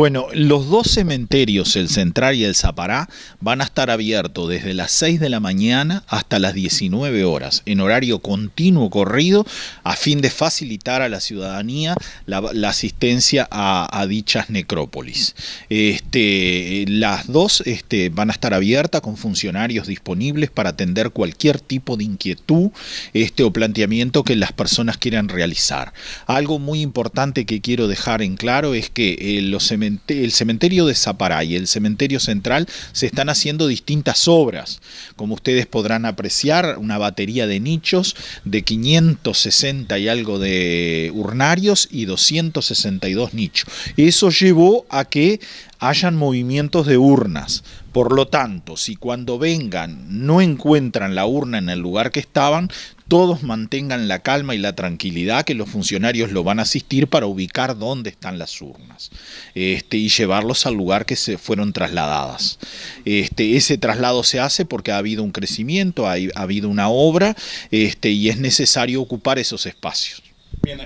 Bueno, los dos cementerios, el Central y el Zapará, van a estar abiertos desde las 6 de la mañana hasta las 19 horas, en horario continuo corrido, a fin de facilitar a la ciudadanía la, asistencia a, dichas necrópolis. Este, las dos este, van a estar abiertas con funcionarios disponibles para atender cualquier tipo de inquietud este, o planteamiento que las personas quieran realizar. Algo muy importante que quiero dejar en claro es que eh, los cementerios el cementerio de Zaparay, el cementerio central, se están haciendo distintas obras. Como ustedes podrán apreciar, una batería de nichos de 560 y algo de urnarios y 262 nichos. Eso llevó a que hayan movimientos de urnas. Por lo tanto, si cuando vengan no encuentran la urna en el lugar que estaban, todos mantengan la calma y la tranquilidad, que los funcionarios lo van a asistir para ubicar dónde están las urnas este, y llevarlos al lugar que se fueron trasladadas. Este, ese traslado se hace porque ha habido un crecimiento, ha, habido una obra este, y es necesario ocupar esos espacios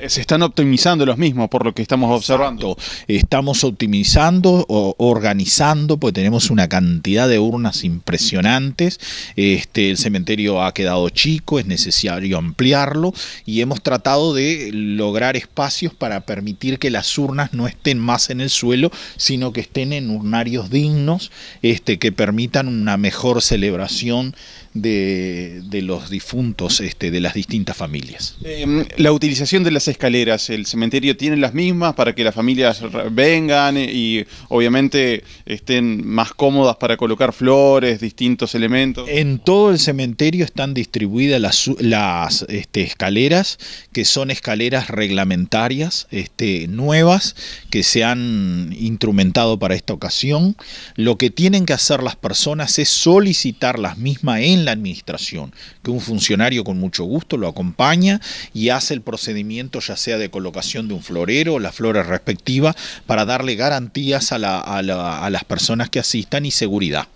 se están optimizando los mismos, por lo que estamos observando. Estamos optimizando, o, organizando, porque tenemos una cantidad de urnas impresionantes. Este, el cementerio ha quedado chico, es necesario ampliarlo y hemos tratado de lograr espacios para permitir que las urnas no estén más en el suelo, sino que estén en urnarios dignos, este, que permitan una mejor celebración de, los difuntos este, de las distintas familias. Eh, la utilización de las escaleras? ¿El cementerio tiene las mismas para que las familias vengan y obviamente estén más cómodas para colocar flores, distintos elementos? En todo el cementerio están distribuidas las, este, escaleras, que son escaleras reglamentarias este, nuevas que se han instrumentado para esta ocasión. Lo que tienen que hacer las personas es solicitar las mismas en la administración, que un funcionario con mucho gusto lo acompaña y hace el procedimiento ya sea de colocación de un florero, o la flora respectiva, para darle garantías a, las personas que asistan y seguridad.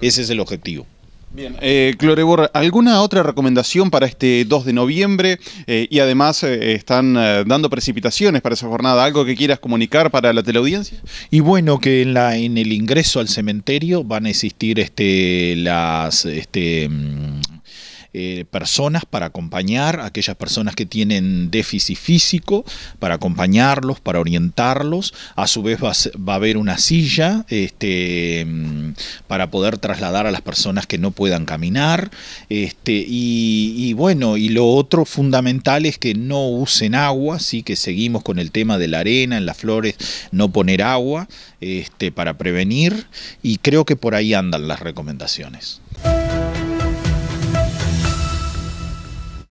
Ese es el objetivo. Bien, eh, Clorebor, ¿alguna otra recomendación para este 2 de noviembre? Eh, y además eh, están dando precipitaciones para esa jornada, ¿algo que quieras comunicar para la teleaudiencia? Y bueno, que en, la, en el ingreso al cementerio van a existir este, las... Este, mm, eh, personas para acompañar a aquellas personas que tienen déficit físico, para acompañarlos, para orientarlos. A su vez va a, haber una silla este, mm, para poder trasladar a las personas que no puedan caminar. Este, y, bueno, y lo otro fundamental es que no usen agua, así que seguimos con el tema de la arena, en las flores, no poner agua este, para prevenir. Y creo que por ahí andan las recomendaciones.